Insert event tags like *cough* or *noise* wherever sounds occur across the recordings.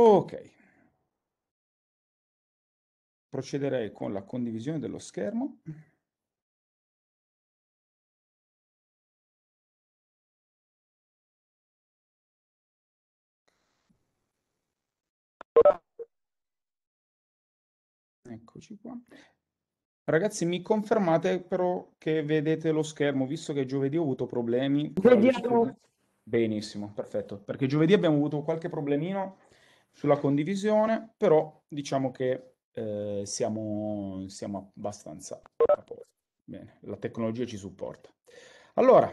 Ok. Procederei con la condivisione dello schermo. Eccoci qua. Ragazzi, mi confermate però che vedete lo schermo, visto che giovedì ho avuto problemi. Vediamo. Benissimo, perfetto. Perché giovedì abbiamo avuto qualche problemino sulla condivisione, però, diciamo che eh, siamo, siamo abbastanza a posto. Bene, la tecnologia ci supporta. Allora,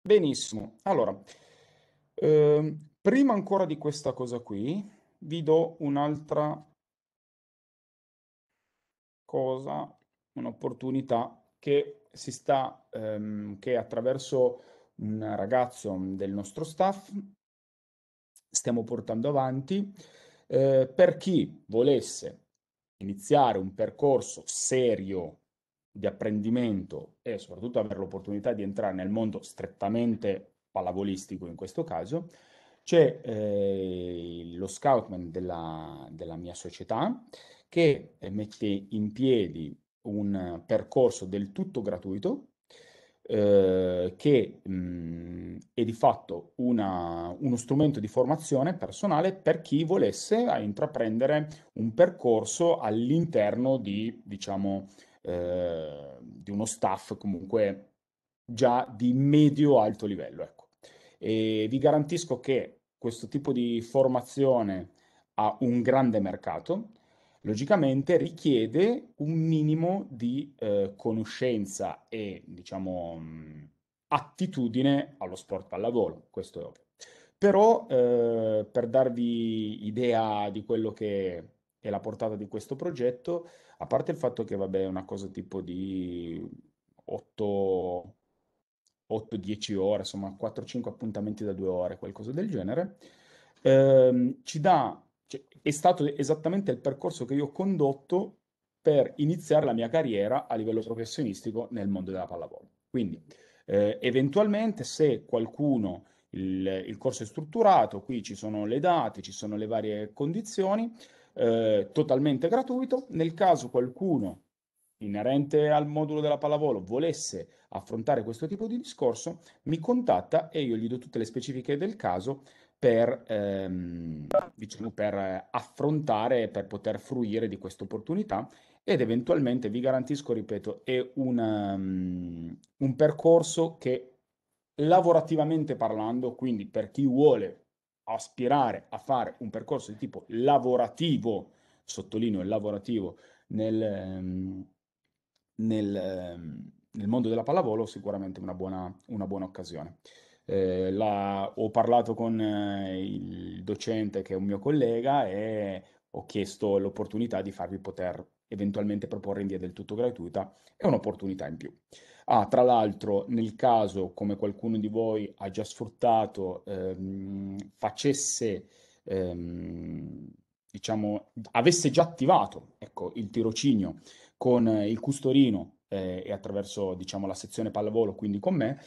benissimo. Allora, eh, prima ancora di questa cosa qui, vi do un'altra cosa, un'opportunità che si sta, ehm, che attraverso un ragazzo mm, del nostro staff, stiamo portando avanti. Eh, per chi volesse iniziare un percorso serio di apprendimento e soprattutto avere l'opportunità di entrare nel mondo strettamente pallavolistico in questo caso, c'è eh, lo scoutman della, della, mia società che mette in piedi un percorso del tutto gratuito eh, che mh, è di fatto una, uno strumento di formazione personale per chi volesse eh, intraprendere un percorso all'interno di, diciamo, eh, di uno staff comunque già di medio-alto livello. Ecco. E vi garantisco che questo tipo di formazione ha un grande mercato, logicamente richiede un minimo di eh, conoscenza e, diciamo, mm, attitudine allo sport pallavolo, questo è ovvio. Però, eh, per darvi idea di quello che è la portata di questo progetto, a parte il fatto che, vabbè, è una cosa tipo di 8, 8-10 ore, insomma 4-5 appuntamenti da 2 ore, qualcosa del genere, ehm, ci dà è stato esattamente il percorso che io ho condotto per iniziare la mia carriera a livello professionistico nel mondo della pallavolo. Quindi, eh, eventualmente, se qualcuno il, il, corso è strutturato, qui ci sono le date, ci sono le varie condizioni, eh, totalmente gratuito. Nel caso qualcuno inerente al modulo della pallavolo volesse affrontare questo tipo di discorso, mi contatta e io gli do tutte le specifiche del caso per, ehm, diciamo, per eh, affrontare, per poter fruire di questa opportunità ed eventualmente, vi garantisco, ripeto, è un, um, un percorso che lavorativamente parlando, quindi per chi vuole aspirare a fare un percorso di tipo lavorativo, sottolineo il lavorativo, nel, ehm, nel, ehm, nel mondo della pallavolo, sicuramente una buona, una buona occasione eh, la, ho parlato con eh, il docente che è un mio collega e ho chiesto l'opportunità di farvi poter eventualmente proporre in via del tutto gratuita, è un'opportunità in più. Ah, tra l'altro, nel caso, come qualcuno di voi ha già sfruttato, ehm, facesse, ehm, diciamo, avesse già attivato ecco, il tirocinio con eh, il custorino eh, e attraverso diciamo, la sezione pallavolo, quindi con me,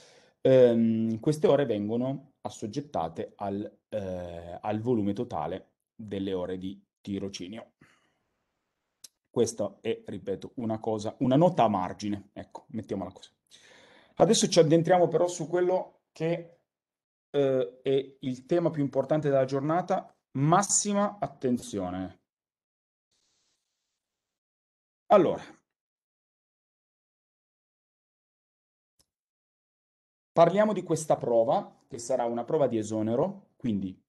Ehm, queste ore vengono assoggettate al, eh, al volume totale delle ore di tirocinio. Questa è, ripeto, una cosa, una nota a margine, ecco, mettiamola così. Adesso ci addentriamo però su quello che eh, è il tema più importante della giornata, massima attenzione. Allora, Parliamo di questa prova, che sarà una prova di esonero, quindi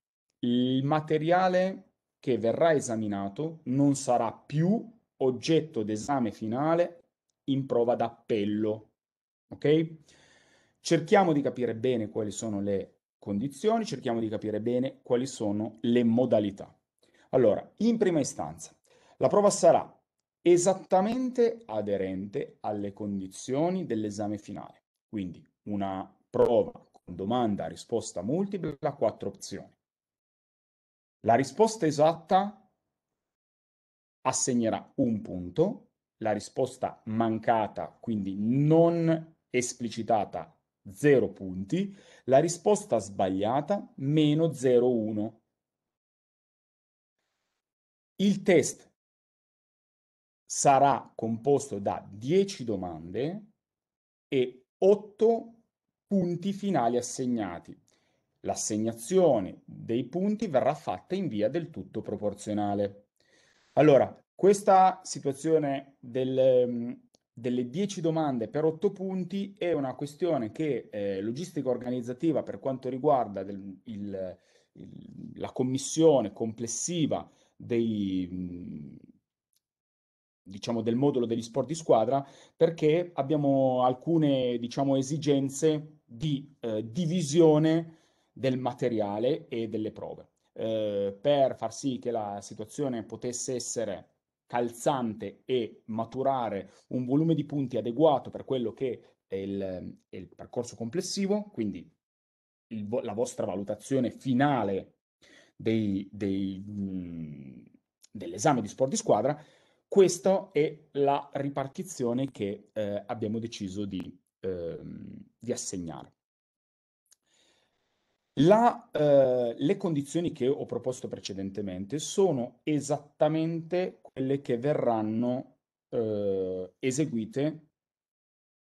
il materiale che verrà esaminato non sarà più oggetto d'esame finale in prova d'appello. Ok? Cerchiamo di capire bene quali sono le condizioni, cerchiamo di capire bene quali sono le modalità. Allora, in prima istanza, la prova sarà esattamente aderente alle condizioni dell'esame finale. Quindi una prova con domanda risposta multipla a quattro opzioni. La risposta esatta assegnerà un punto, la risposta mancata, quindi non esplicitata, zero punti, la risposta sbagliata, meno 0,1. Il test sarà composto da 10 domande e 8 punti finali assegnati. L'assegnazione dei punti verrà fatta in via del tutto proporzionale. Allora, questa situazione del, mm, delle 10 domande per 8 punti è una questione che eh, logistica organizzativa per quanto riguarda del, il, il, la commissione complessiva dei, mm, diciamo, del modulo degli sport di squadra perché abbiamo alcune diciamo, esigenze di eh, divisione del materiale e delle prove eh, per far sì che la situazione potesse essere calzante e maturare un volume di punti adeguato per quello che è il, è il percorso complessivo, quindi il, la vostra valutazione finale dei, dei, mh, mm, dell'esame di sport di squadra, questa è la ripartizione che eh, abbiamo deciso di, ehm, di assegnare. La, eh, le condizioni che ho proposto precedentemente sono esattamente quelle che verranno eh, eseguite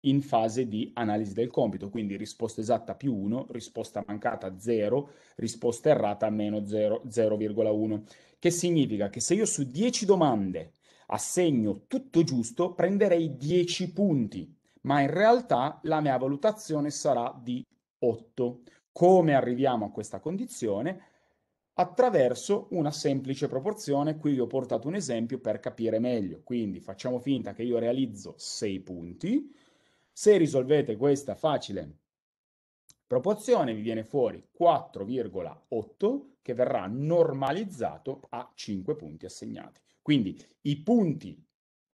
in fase di analisi del compito, quindi risposta esatta più 1, risposta mancata 0, risposta errata meno 0,1, che significa che se io su 10 domande assegno tutto giusto, prenderei 10 punti, ma in realtà la mia valutazione sarà di 8. Come arriviamo a questa condizione? Attraverso una semplice proporzione, qui vi ho portato un esempio per capire meglio, quindi facciamo finta che io realizzo 6 punti, se risolvete questa facile proporzione vi viene fuori 4,8 che verrà normalizzato a 5 punti assegnati. Quindi i punti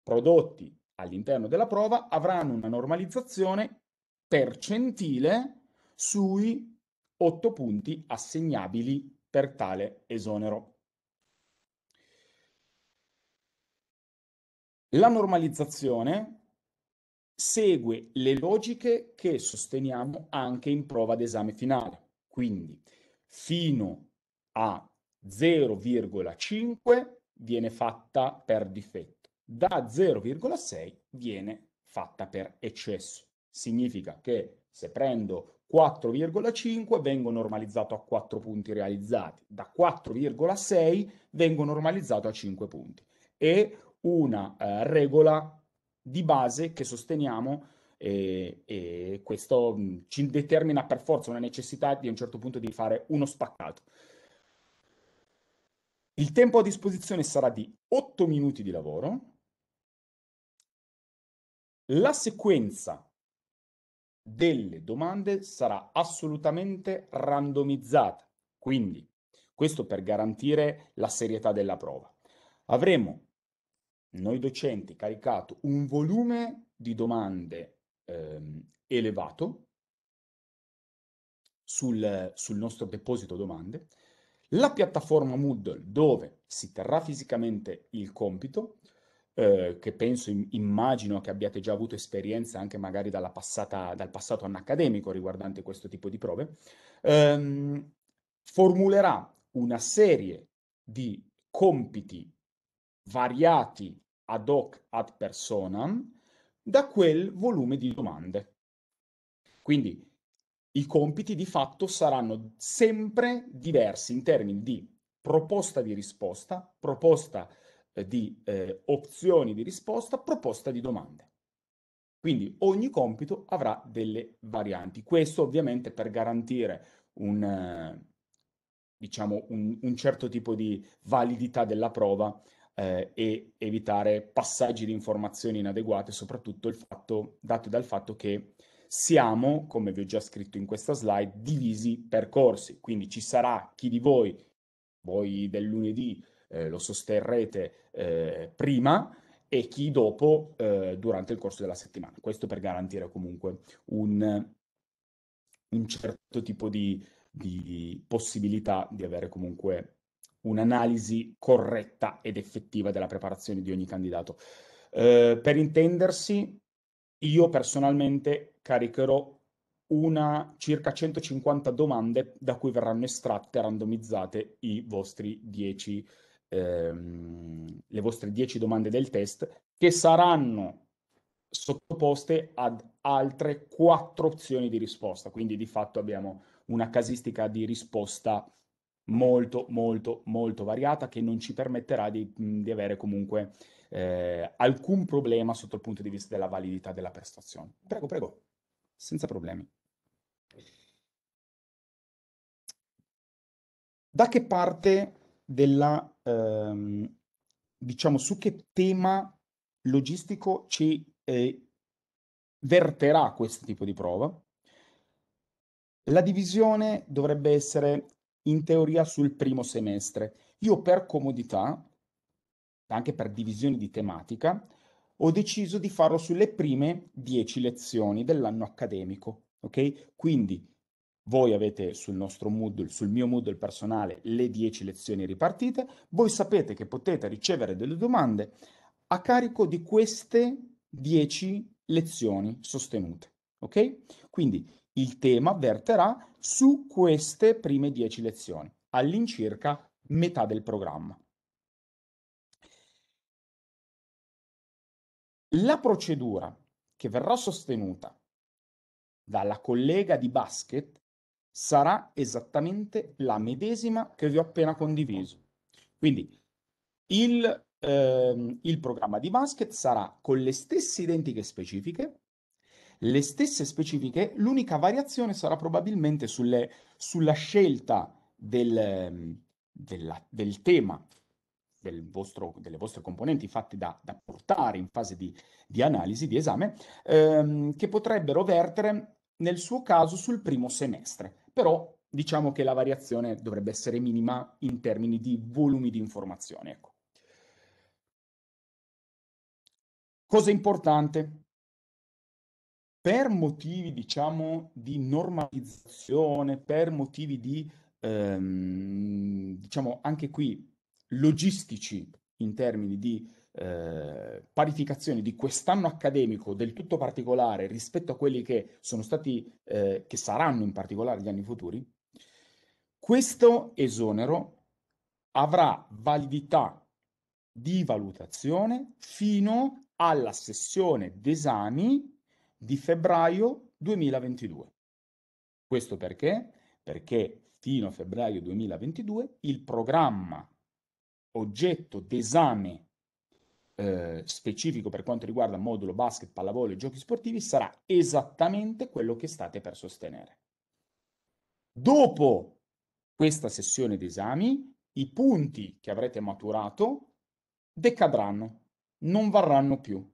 prodotti all'interno della prova avranno una normalizzazione percentile sui 8 punti assegnabili per tale esonero. La normalizzazione segue le logiche che sosteniamo anche in prova d'esame finale, quindi fino a 0,5 viene fatta per difetto, da 0,6 viene fatta per eccesso. Significa che se prendo 4,5 vengo normalizzato a 4 punti realizzati, da 4,6 vengo normalizzato a 5 punti. È una eh, regola di base che sosteniamo e, e questo mh, mm, ci determina per forza una necessità di a un certo punto di fare uno spaccato. Il tempo a disposizione sarà di 8 minuti di lavoro. La sequenza delle domande sarà assolutamente randomizzata, quindi questo per garantire la serietà della prova. Avremo noi docenti caricato un volume di domande ehm, elevato sul, sul nostro deposito domande la piattaforma Moodle dove si terrà fisicamente il compito, eh, che penso, immagino che abbiate già avuto esperienza anche magari passata, dal passato anno accademico riguardante questo tipo di prove, ehm, formulerà una serie di compiti variati ad hoc ad personam da quel volume di domande. Quindi i compiti di fatto saranno sempre diversi in termini di proposta di risposta, proposta eh, di eh, opzioni di risposta, proposta di domande. Quindi ogni compito avrà delle varianti. Questo ovviamente per garantire un, eh, diciamo un, un certo tipo di validità della prova eh, e evitare passaggi di informazioni inadeguate, soprattutto il fatto, dato dal fatto che siamo, come vi ho già scritto in questa slide, divisi per corsi, quindi ci sarà chi di voi, voi del lunedì eh, lo sosterrete eh, prima e chi dopo eh, durante il corso della settimana. Questo per garantire comunque un, un certo tipo di, di possibilità di avere comunque un'analisi corretta ed effettiva della preparazione di ogni candidato. Eh, per intendersi, io personalmente caricherò una, circa 150 domande da cui verranno estratte, randomizzate i vostri 10, ehm, le vostre 10 domande del test che saranno sottoposte ad altre 4 opzioni di risposta. Quindi di fatto abbiamo una casistica di risposta molto, molto, molto variata che non ci permetterà di, di avere comunque eh, alcun problema sotto il punto di vista della validità della prestazione. Prego, prego senza problemi. Da che parte della, ehm, diciamo, su che tema logistico ci eh, verterà questo tipo di prova? La divisione dovrebbe essere in teoria sul primo semestre. Io per comodità, anche per divisione di tematica, ho deciso di farlo sulle prime 10 lezioni dell'anno accademico. Ok? Quindi voi avete sul nostro Moodle, sul mio Moodle personale, le 10 lezioni ripartite. Voi sapete che potete ricevere delle domande a carico di queste 10 lezioni sostenute. Ok? Quindi il tema verterà su queste prime 10 lezioni, all'incirca metà del programma. La procedura che verrà sostenuta dalla collega di basket sarà esattamente la medesima che vi ho appena condiviso. Quindi il, ehm, il programma di basket sarà con le stesse identiche specifiche, le stesse specifiche, l'unica variazione sarà probabilmente sulle, sulla scelta del, ehm, della, del tema del vostro, delle vostre componenti fatte da, da portare in fase di, di analisi, di esame, ehm, che potrebbero vertere nel suo caso sul primo semestre, però diciamo che la variazione dovrebbe essere minima in termini di volumi di informazione. Ecco. Cosa importante? Per motivi, diciamo, di normalizzazione, per motivi di, ehm, diciamo, anche qui logistici in termini di eh, parificazione di quest'anno accademico del tutto particolare rispetto a quelli che sono stati, eh, che saranno in particolare gli anni futuri, questo esonero avrà validità di valutazione fino alla sessione d'esami di febbraio 2022. Questo perché? Perché fino a febbraio 2022 il programma oggetto d'esame eh, specifico per quanto riguarda modulo basket, pallavolo e giochi sportivi sarà esattamente quello che state per sostenere. Dopo questa sessione d'esami, i punti che avrete maturato decadranno, non varranno più.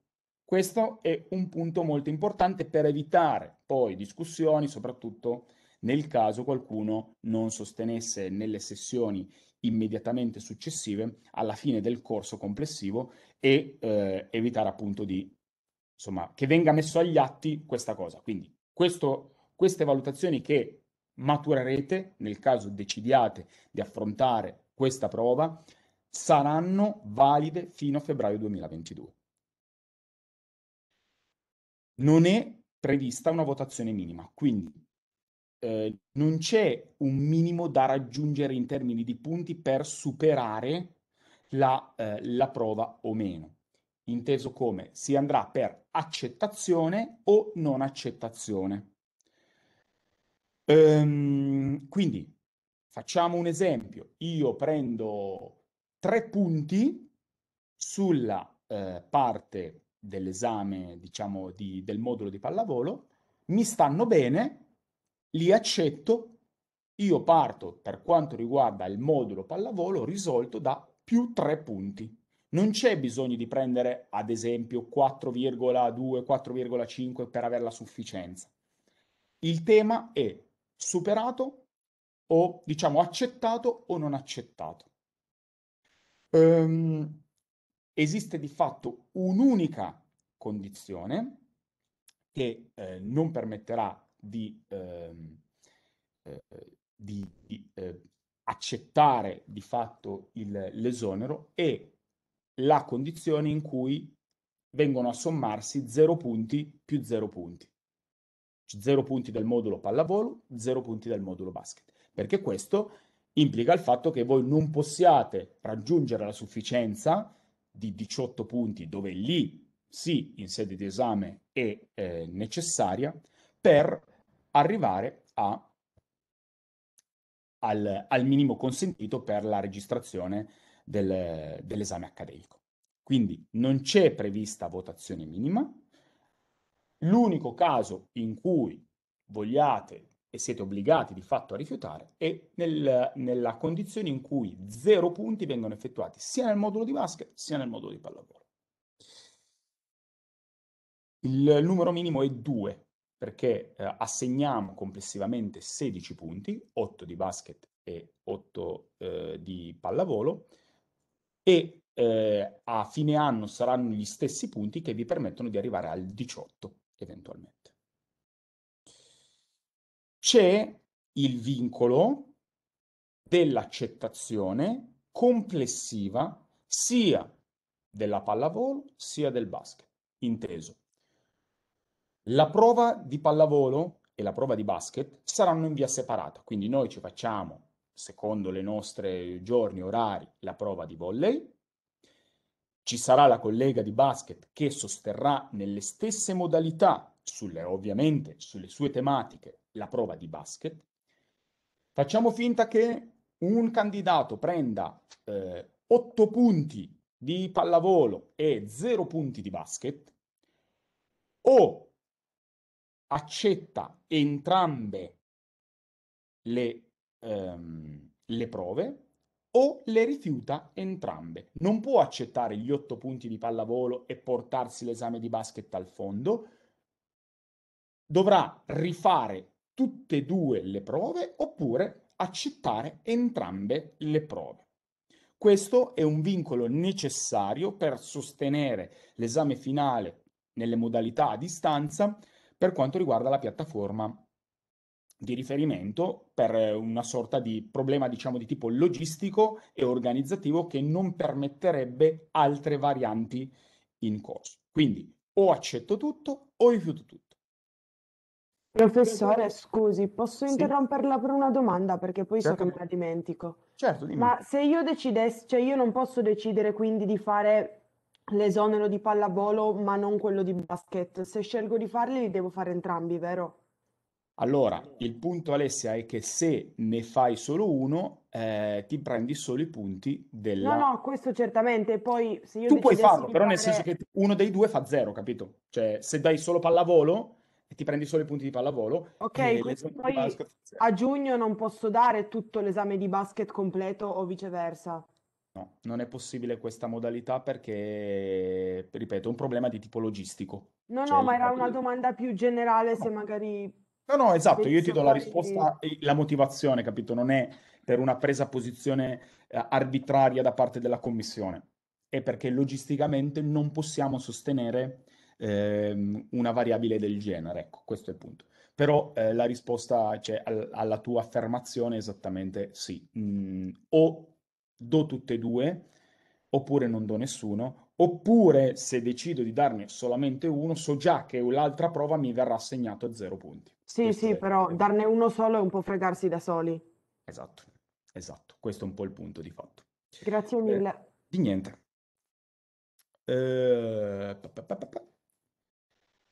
Questo è un punto molto importante per evitare poi discussioni, soprattutto nel caso qualcuno non sostenesse nelle sessioni immediatamente successive alla fine del corso complessivo e eh, evitare appunto di, insomma, che venga messo agli atti questa cosa. Quindi questo, queste valutazioni che maturerete nel caso decidiate di affrontare questa prova saranno valide fino a febbraio 2022. Non è prevista una votazione minima, quindi eh, non c'è un minimo da raggiungere in termini di punti per superare la, eh, la prova o meno, inteso come si andrà per accettazione o non accettazione. Ehm, quindi facciamo un esempio, io prendo tre punti sulla eh, parte dell'esame, diciamo, di, del modulo di pallavolo, mi stanno bene, li accetto, io parto per quanto riguarda il modulo pallavolo risolto da più 3 punti. Non c'è bisogno di prendere, ad esempio, 4,2, 4,5 per avere la sufficienza. Il tema è superato o, diciamo, accettato o non accettato. Um, esiste di fatto un'unica condizione che eh, non permetterà di, ehm, eh, di, di eh, accettare di fatto il, l'esonero e la condizione in cui vengono a sommarsi 0 punti più 0 punti. 0 punti del modulo pallavolo, 0 punti del modulo basket, perché questo implica il fatto che voi non possiate raggiungere la sufficienza di 18 punti, dove lì sì, in sede di esame è eh, necessaria, per arrivare a, al, al, minimo consentito per la registrazione del, dell'esame accademico. Quindi non c'è prevista votazione minima. L'unico caso in cui vogliate e siete obbligati di fatto a rifiutare è nel, nella condizione in cui zero punti vengono effettuati sia nel modulo di basket sia nel modulo di pallavolo. Il numero minimo è 2, perché eh, assegniamo complessivamente 16 punti, 8 di basket e 8 eh, di pallavolo, e eh, a fine anno saranno gli stessi punti che vi permettono di arrivare al 18 eventualmente. C'è il vincolo dell'accettazione complessiva sia della pallavolo sia del basket, inteso la prova di pallavolo e la prova di basket saranno in via separata, quindi noi ci facciamo, secondo le nostre giorni, orari, la prova di volley, ci sarà la collega di basket che sosterrà nelle stesse modalità, sulle, ovviamente sulle sue tematiche, la prova di basket. Facciamo finta che un candidato prenda eh, 8 punti di pallavolo e 0 punti di basket, o accetta entrambe le, ehm, le prove o le rifiuta entrambe. Non può accettare gli otto punti di pallavolo e portarsi l'esame di basket al fondo. Dovrà rifare tutte e due le prove oppure accettare entrambe le prove. Questo è un vincolo necessario per sostenere l'esame finale nelle modalità a distanza per quanto riguarda la piattaforma di riferimento per eh, una sorta di problema diciamo di tipo logistico e organizzativo che non permetterebbe altre varianti in corso. Quindi o accetto tutto o rifiuto tutto. Professore, scusi, posso sì. interromperla per una domanda perché poi certo. so che certo. me la dimentico. Certo, dimmi. Ma se io decidessi, cioè io non posso decidere quindi di fare l'esonero di pallavolo, ma non quello di basket. Se scelgo di farli, li devo fare entrambi, vero? Allora, il punto Alessia è che se ne fai solo uno, eh, ti prendi solo i punti della... No, no, questo certamente. Poi se io Tu puoi farlo, però fare... nel senso che uno dei due fa zero, capito? Cioè, se dai solo pallavolo, ti prendi solo i punti di pallavolo. Ok, eh, poi a giugno non posso dare tutto l'esame di basket completo o viceversa. No, non è possibile questa modalità perché, ripeto, è un problema di tipo logistico. No, cioè, no, ma era una domanda più generale no. se magari... No, no, esatto, io ti do la risposta e la motivazione, capito? Non è per una presa posizione eh, arbitraria da parte della Commissione, è perché logisticamente non possiamo sostenere eh, una variabile del genere, ecco, questo è il punto. Però eh, la risposta cioè, al, alla tua affermazione è esattamente sì. Mm, o do tutte e due, oppure non do nessuno, oppure se decido di darne solamente uno, so già che l'altra prova mi verrà assegnato a zero punti. Sì, Questo sì, è... però darne uno solo è un po' fregarsi da soli. Esatto, esatto. Questo è un po' il punto di fatto. Grazie eh, mille. Eh, di niente. Eh...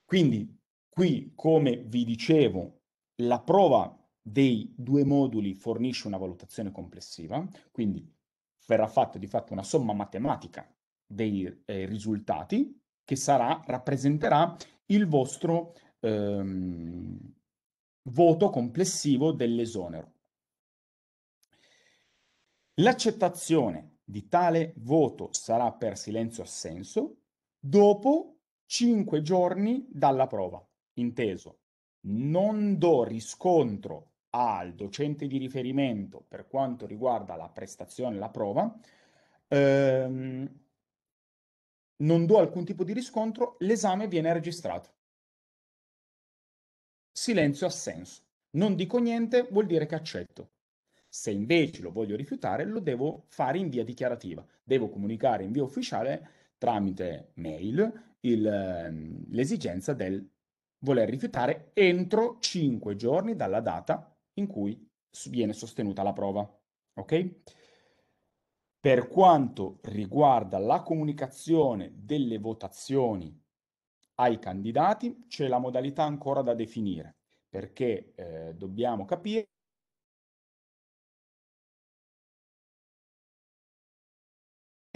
Quindi, qui, come vi dicevo, la prova dei due moduli fornisce una valutazione complessiva, quindi verrà fatta di fatto una somma matematica dei eh, risultati che sarà, rappresenterà il vostro ehm, voto complessivo dell'esonero. L'accettazione di tale voto sarà per silenzio-assenso dopo 5 giorni dalla prova, inteso non do riscontro al docente di riferimento per quanto riguarda la prestazione, la prova, ehm, non do alcun tipo di riscontro, l'esame viene registrato. Silenzio assenso. Non dico niente, vuol dire che accetto. Se invece lo voglio rifiutare, lo devo fare in via dichiarativa. Devo comunicare in via ufficiale tramite mail ehm, l'esigenza del voler rifiutare entro 5 giorni dalla data in cui viene sostenuta la prova. Ok? Per quanto riguarda la comunicazione delle votazioni ai candidati, c'è la modalità ancora da definire, perché eh, dobbiamo capire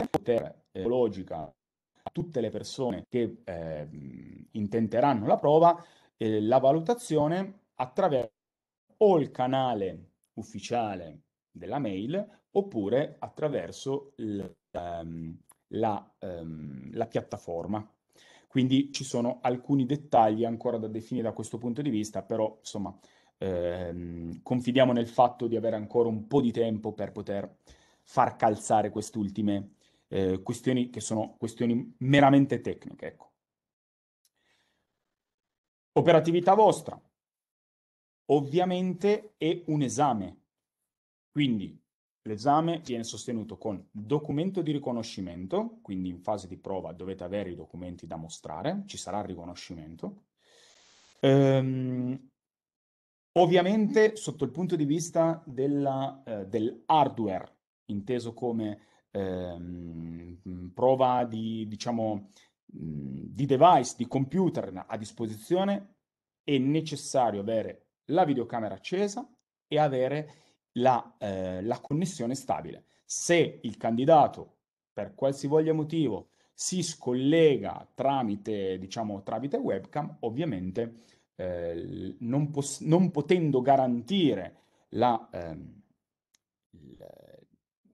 poter eh, logica a tutte le persone che eh, intenteranno la prova, eh, la valutazione attraverso o il canale ufficiale della mail oppure attraverso l, um, la, um, la piattaforma. Quindi ci sono alcuni dettagli ancora da definire da questo punto di vista, però insomma ehm, confidiamo nel fatto di avere ancora un po' di tempo per poter far calzare queste ultime eh, questioni che sono questioni meramente tecniche. Ecco. Operatività vostra, ovviamente è un esame. Quindi l'esame viene sostenuto con documento di riconoscimento, quindi in fase di prova dovete avere i documenti da mostrare, ci sarà il riconoscimento. Ehm, ovviamente sotto il punto di vista della, eh, dell'hardware, inteso come ehm, prova di, diciamo, mm, di device, di computer a disposizione, è necessario avere la videocamera accesa e avere la, eh, la connessione stabile. Se il candidato, per qualsiasi motivo, si scollega tramite, diciamo, tramite webcam, ovviamente eh, non, pos- non, potendo garantire la, ehm,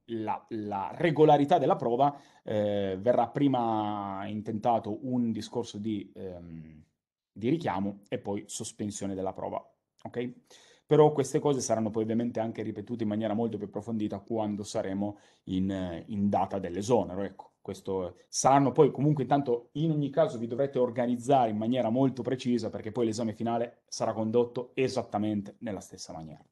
la, la, regolarità della prova, eh, verrà prima intentato un discorso di, ehm, di richiamo e poi sospensione della prova ok? Però queste cose saranno poi ovviamente anche ripetute in maniera molto più approfondita quando saremo in, eh, in data dell'esonero, ecco. Questo eh, saranno poi comunque intanto in ogni caso vi dovrete organizzare in maniera molto precisa perché poi l'esame finale sarà condotto esattamente nella stessa maniera.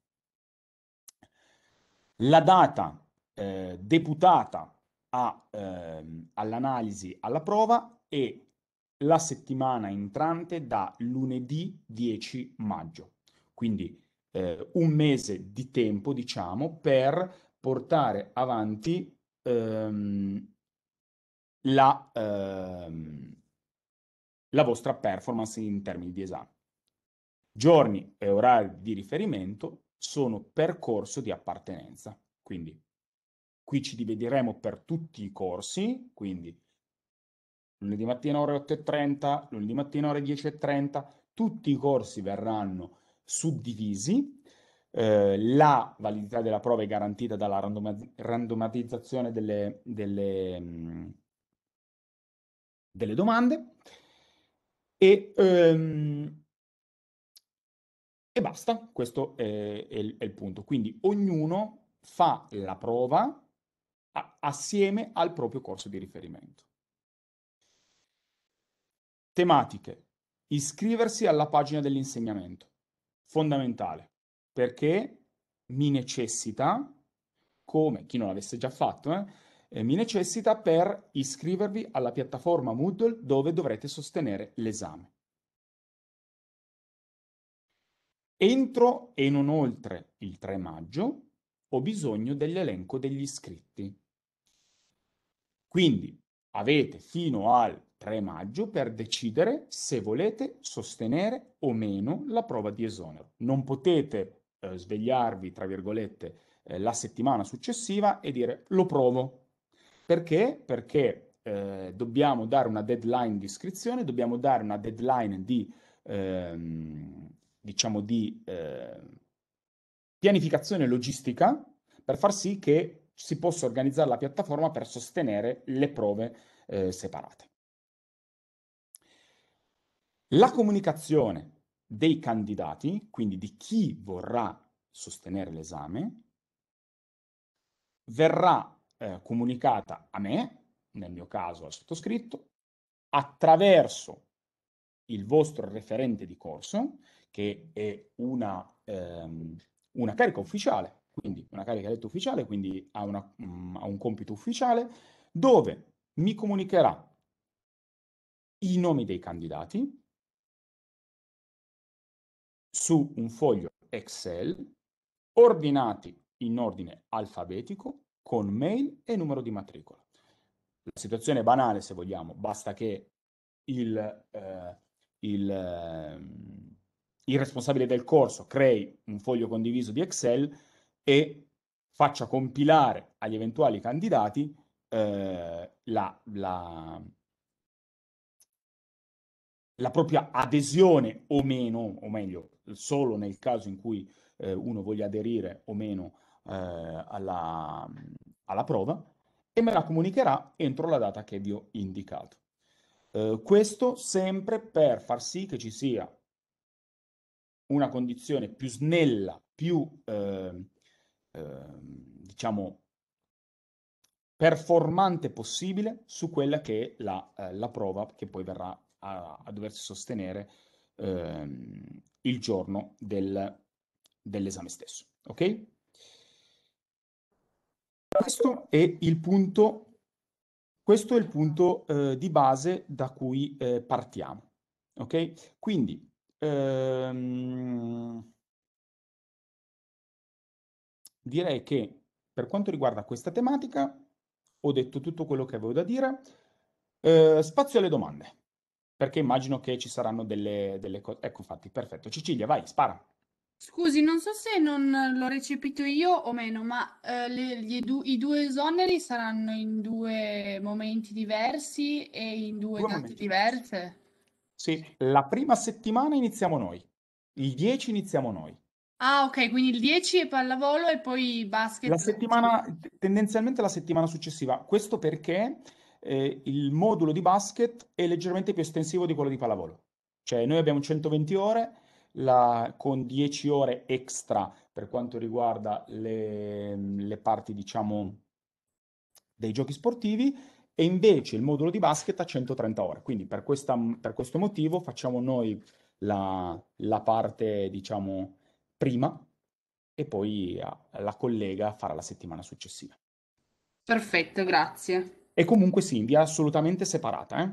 La data eh, deputata eh, all'analisi alla prova è la settimana entrante da lunedì 10 maggio. Quindi eh, un mese di tempo, diciamo, per portare avanti ehm, la, ehm, la vostra performance in termini di esame. Giorni e orari di riferimento sono percorso di appartenenza. Quindi qui ci divideremo per tutti i corsi, quindi lunedì mattina ore 8.30, lunedì mattina ore 10.30, tutti i corsi verranno suddivisi. Eh, la validità della prova è garantita dalla randoma randomatizzazione delle, delle, mh, mm, delle domande e, ehm, e, basta, questo è, è, il, è il punto. Quindi ognuno fa la prova a, assieme al proprio corso di riferimento. Tematiche. Iscriversi alla pagina dell'insegnamento fondamentale perché mi necessita, come chi non l'avesse già fatto, eh, eh, mi necessita per iscrivervi alla piattaforma Moodle dove dovrete sostenere l'esame. Entro e non oltre il 3 maggio ho bisogno dell'elenco degli iscritti. Quindi avete fino al 3 maggio per decidere se volete sostenere o meno la prova di esonero. Non potete eh, svegliarvi, tra virgolette, eh, la settimana successiva e dire lo provo. Perché? Perché eh, dobbiamo dare una deadline di iscrizione, dobbiamo dare una deadline di, ehm, diciamo, di eh, pianificazione logistica per far sì che si possa organizzare la piattaforma per sostenere le prove eh, separate. La comunicazione dei candidati, quindi di chi vorrà sostenere l'esame, verrà eh, comunicata a me, nel mio caso al sottoscritto, attraverso il vostro referente di corso, che è una, ehm, una carica ufficiale, quindi una carica eletta ufficiale, quindi ha, una, mh, mm, ha un compito ufficiale, dove mi comunicherà i nomi dei candidati, su un foglio Excel ordinati in ordine alfabetico con mail e numero di matricola. La situazione è banale se vogliamo, basta che il, eh, il, eh, il responsabile del corso crei un foglio condiviso di Excel e faccia compilare agli eventuali candidati eh, la, la, la propria adesione o meno, o meglio, solo nel caso in cui eh, uno voglia aderire o meno eh, alla, alla, prova e me la comunicherà entro la data che vi ho indicato. Eh, questo sempre per far sì che ci sia una condizione più snella, più ehm, ehm, diciamo performante possibile su quella che è la, eh, la prova che poi verrà a, a doversi sostenere ehm, il giorno del, dell'esame stesso. Ok? Questo è il punto, questo è il punto eh, di base da cui eh, partiamo. Ok? Quindi, ehm, direi che per quanto riguarda questa tematica ho detto tutto quello che avevo da dire. Eh, spazio alle domande perché immagino che ci saranno delle, delle cose. Ecco, infatti, perfetto. Cecilia, vai, spara. Scusi, non so se non l'ho recepito io o meno, ma eh, le, du- i due esoneri saranno in due momenti diversi e in due, due date diverse? Sì, la prima settimana iniziamo noi, il 10 iniziamo noi. Ah, ok, quindi il 10 è pallavolo e poi basket. La settimana, tendenzialmente la settimana successiva. Questo perché eh, il modulo di basket è leggermente più estensivo di quello di pallavolo. Cioè noi abbiamo 120 ore la, con 10 ore extra per quanto riguarda le, le parti, diciamo, dei giochi sportivi e invece il modulo di basket ha 130 ore. Quindi per, questa, per questo motivo facciamo noi la, la parte, diciamo, prima e poi la collega farà la settimana successiva. Perfetto, grazie. E comunque sì, in via assolutamente separata. Eh?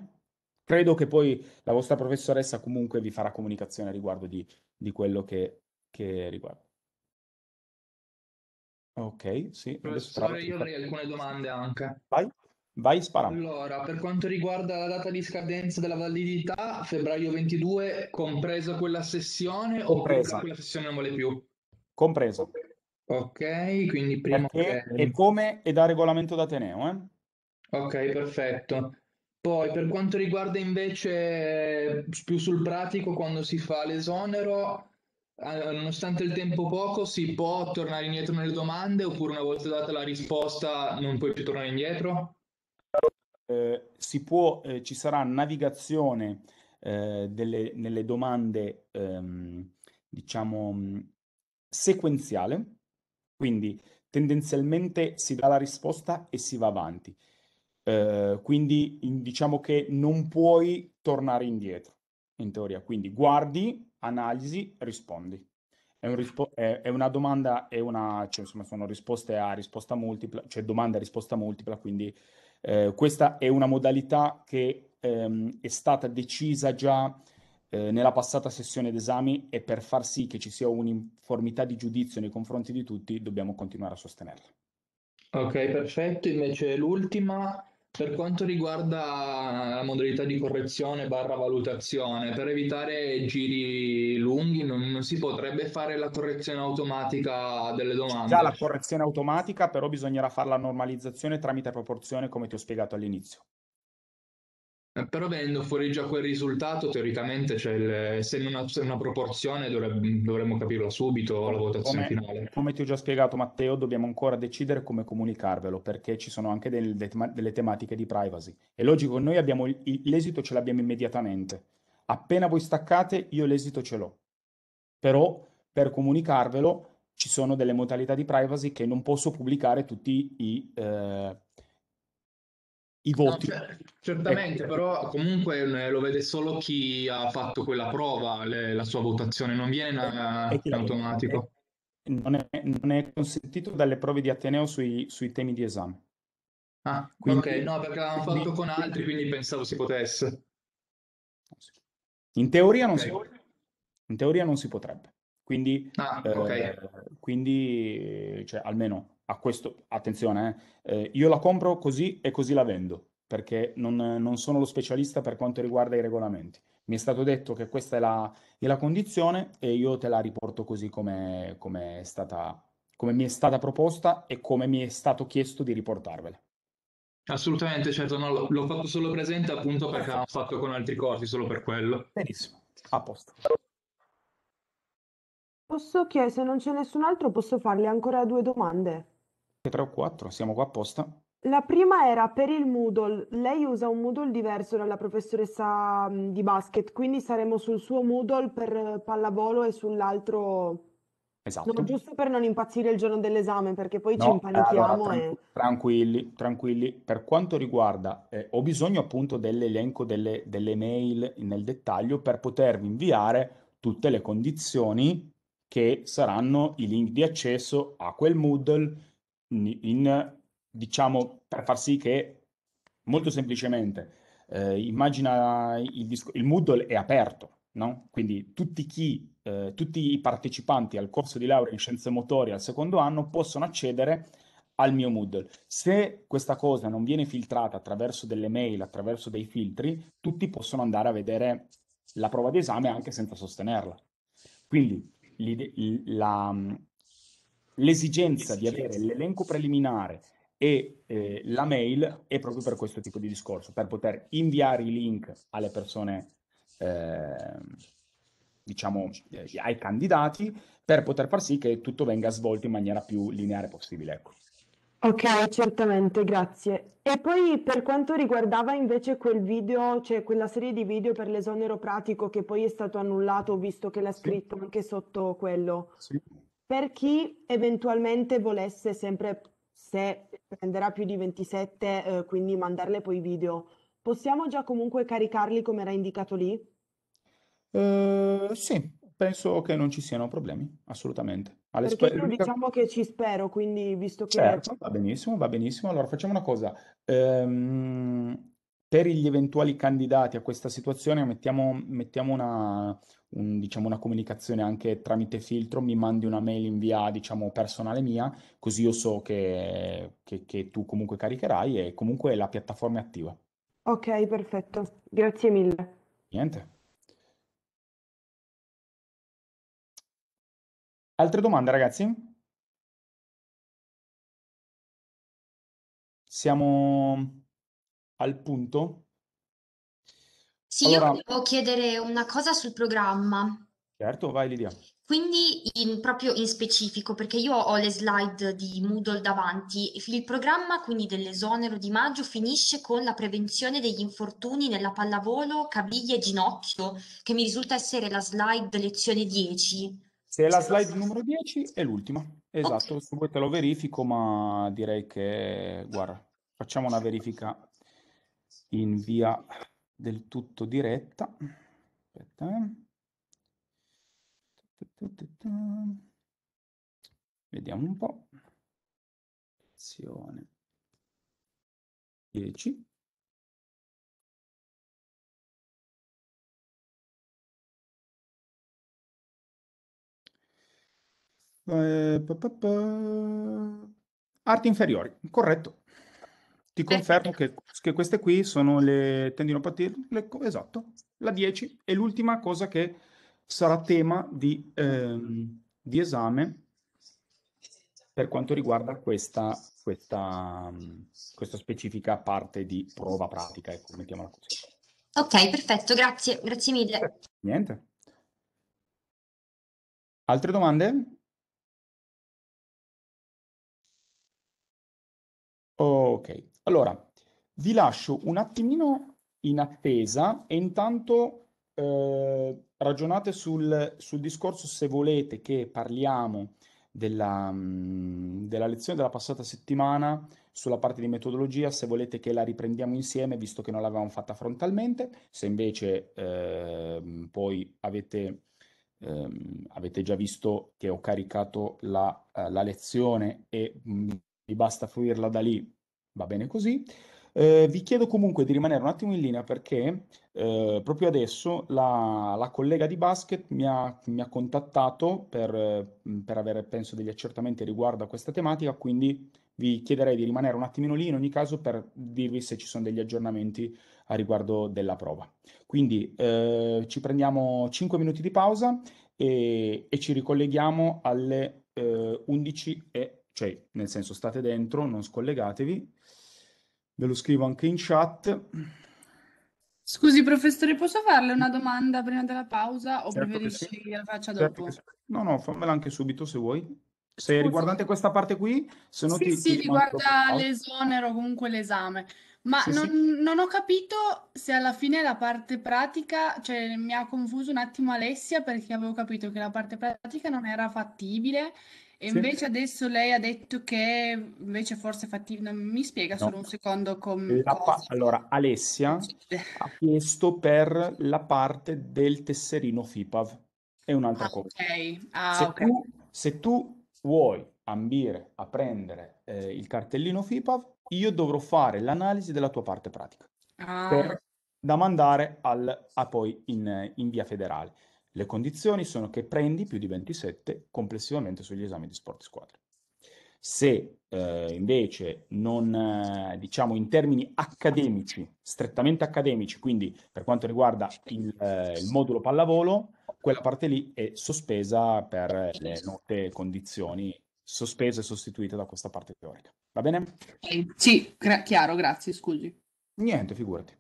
Credo che poi la vostra professoressa comunque vi farà comunicazione riguardo di, di quello che, che, riguarda. Ok, sì. Professore, io avrei alcune domande anche. Vai. Vai, spara. Allora, per quanto riguarda la data di scadenza della validità, febbraio 22, compresa quella sessione compresa. o quella sessione non vale più? Compreso. Ok, quindi prima Perché che... è come è da regolamento d'Ateneo, eh? Ok, perfetto. Poi per quanto riguarda invece più sul pratico, quando si fa l'esonero, eh, nonostante il tempo poco, si può tornare indietro nelle domande oppure una volta data la risposta non puoi più tornare indietro? Eh, si può, eh, ci sarà navigazione eh, delle, nelle domande, ehm, diciamo, mm, sequenziale, quindi tendenzialmente si dà la risposta e si va avanti. Eh, quindi diciamo che non puoi tornare indietro, in teoria. Quindi guardi, analisi, rispondi. È, un rispo- è, è una domanda, è una, cioè, insomma, sono risposte a risposta multipla, cioè domanda a risposta multipla, quindi eh, questa è una modalità che ehm, è stata decisa già eh, nella passata sessione d'esami e per far sì che ci sia uniformità di giudizio nei confronti di tutti dobbiamo continuare a sostenerla. Ok, perfetto. Invece l'ultima per quanto riguarda la modalità di correzione barra valutazione, per evitare giri lunghi non, non si potrebbe fare la correzione automatica delle domande. Già la correzione automatica, però bisognerà fare la normalizzazione tramite proporzione, come ti ho spiegato all'inizio. Eh, però venendo fuori già quel risultato teoricamente c'è cioè, il, se una, se una proporzione dovrebbe, dovremmo capirla subito la votazione come, finale come ti ho già spiegato Matteo dobbiamo ancora decidere come comunicarvelo perché ci sono anche del, de, delle tematiche di privacy è logico noi abbiamo il, l'esito ce l'abbiamo immediatamente appena voi staccate io l'esito ce l'ho però per comunicarvelo ci sono delle modalità di privacy che non posso pubblicare tutti i eh, i voti. No, cioè, certamente, ecco. però comunque eh, lo vede solo chi ha fatto quella prova, le, la sua votazione, non viene eh, eh, in automatico. È, non, è, non è, consentito dalle prove di Ateneo sui, sui temi di esame. Ah, quindi, ok, no, perché l'hanno fatto quindi, con altri, quindi pensavo si potesse. In teoria non, okay. si, in teoria non si potrebbe. Quindi, ah, okay. eh, quindi cioè, almeno a questo, attenzione, eh, io la compro così e così la vendo, perché non, non, sono lo specialista per quanto riguarda i regolamenti. Mi è stato detto che questa è la, è la condizione e io te la riporto così come, come, è stata, come mi è stata proposta e come mi è stato chiesto di riportarvela. Assolutamente, certo, no, l'ho fatto solo presente appunto perché l'ho fatto con altri corsi, solo per quello. Benissimo, a posto. Posso chiedere, se non c'è nessun altro, posso farle ancora due domande? anche tre o quattro, siamo qua apposta. La prima era per il Moodle. Lei usa un Moodle diverso dalla professoressa di basket, quindi saremo sul suo Moodle per pallavolo e sull'altro. Esatto. No, giusto per non impazzire il giorno dell'esame, perché poi ci impanichiamo eh, allora, e... tranquilli, tranquilli. Per quanto riguarda, eh, ho bisogno appunto dell'elenco delle, delle mail nel dettaglio per potervi inviare tutte le condizioni che saranno i link di accesso a quel Moodle, in, diciamo, per far sì che molto semplicemente eh, immagina il, disco, il Moodle è aperto, no? quindi tutti, chi, eh, tutti i partecipanti al corso di laurea in scienze motorie al secondo anno possono accedere al mio Moodle. Se questa cosa non viene filtrata attraverso delle mail, attraverso dei filtri, tutti possono andare a vedere la prova d'esame anche senza sostenerla. Quindi la, l'esigenza di avere l'elenco preliminare e eh, la mail è proprio per questo tipo di discorso, per poter inviare i link alle persone, ehm, diciamo, eh, diciamo, ai candidati, per poter far sì che tutto venga svolto in maniera più lineare possibile. Ecco. Ok, certamente, grazie. E poi per quanto riguardava invece quel video, cioè quella serie di video per l'esonero pratico che poi è stato annullato, visto che l'ha scritto sì. anche sotto quello. Sì per chi eventualmente volesse sempre, se prenderà più di 27, eh, quindi mandarle poi video, possiamo già comunque caricarli come era indicato lì? Eh, sì, penso che non ci siano problemi, assolutamente. Alle Perché io diciamo che ci spero, quindi visto che... Certo, va benissimo, va benissimo. Allora facciamo una cosa. Ehm, per gli eventuali candidati a questa situazione mettiamo, mettiamo una, un, diciamo, una comunicazione anche tramite filtro, mi mandi una mail in via diciamo, personale mia, così io so che, che, che tu comunque caricherai e comunque la piattaforma è attiva. Ok, perfetto, grazie mille. Niente. Altre domande, ragazzi? Siamo al punto? Sì, Allora, io volevo chiedere una cosa sul programma. certo, vai Lidia. Quindi in- proprio in specifico, perché io ho le slide di Moodle davanti, il programma quindi dell'esonero di maggio finisce con la prevenzione degli infortuni nella pallavolo, caviglie e ginocchio, che mi risulta essere la slide lezione 10. Se è la slide numero 10 è l'ultima, esatto, se vuoi te lo verifico, ma direi che, guarda, facciamo una verifica in via del tutto diretta. Aspetta. Eh. Vediamo un po'. Azione 10. Eh, pa, pa, pa. Arti inferiori, corretto. Ti confermo che, che, queste qui sono le tendinopatie, le, esatto, la 10 è l'ultima cosa che sarà tema di, ehm, di esame per quanto riguarda questa, questa, questa, specifica parte di prova pratica, ecco, mettiamola così. Ok, perfetto, grazie, grazie mille. Niente. Altre domande? Ok. Allora, vi lascio un attimino in attesa e intanto eh, ragionate sul, sul, discorso se volete che parliamo della, mm, della, lezione della passata settimana sulla parte di metodologia, se volete che la riprendiamo insieme visto che non l'avevamo fatta frontalmente, se invece eh, poi avete, eh, avete, già visto che ho caricato la, eh, la lezione e vi mm, basta fruirla da lì va bene così. Eh, vi chiedo comunque di rimanere un attimo in linea perché eh, proprio adesso la, la, collega di basket mi ha, mi ha contattato per, mm, per, avere, penso, degli accertamenti riguardo a questa tematica, quindi vi chiederei di rimanere un attimino lì in ogni caso per dirvi se ci sono degli aggiornamenti a riguardo della prova. Quindi eh, ci prendiamo 5 minuti di pausa e, e ci ricolleghiamo alle 11.30. Eh, cioè nel senso state dentro, non scollegatevi. Ve lo scrivo anche in chat. Scusi professore, posso farle una domanda prima della pausa o certo preferisci che, sì. che la faccia certo dopo? Sì. No, no, fammela anche subito se vuoi. Se Scusi. riguardante questa parte qui, se no sì, ti... Sì, ti riguarda l'esonero, comunque l'esame. Ma sì, non, sì. non, ho capito se alla fine la parte pratica, cioè mi ha confuso un attimo Alessia perché avevo capito che la parte pratica non era fattibile invece adesso lei ha detto che invece forse Fatima mi spiega no. solo un secondo com- pa- Allora, Alessia ha chiesto per la parte del tesserino FIPAV, è un'altra ah, cosa. Okay. Ah, se, okay. tu, se, tu, vuoi ambire a prendere eh, il cartellino FIPAV, io dovrò fare l'analisi della tua parte pratica. Ah. Per, da mandare al, a poi in, in via federale. Le condizioni sono che prendi più di 27 complessivamente sugli esami di sport squadre. Se eh, invece non, eh, diciamo in termini accademici, strettamente accademici, quindi per quanto riguarda il, eh, il modulo pallavolo, quella parte lì è sospesa per le note condizioni, sospesa e sostituita da questa parte teorica. Va bene? Sì, chiaro, grazie, scusi. Niente, figurati.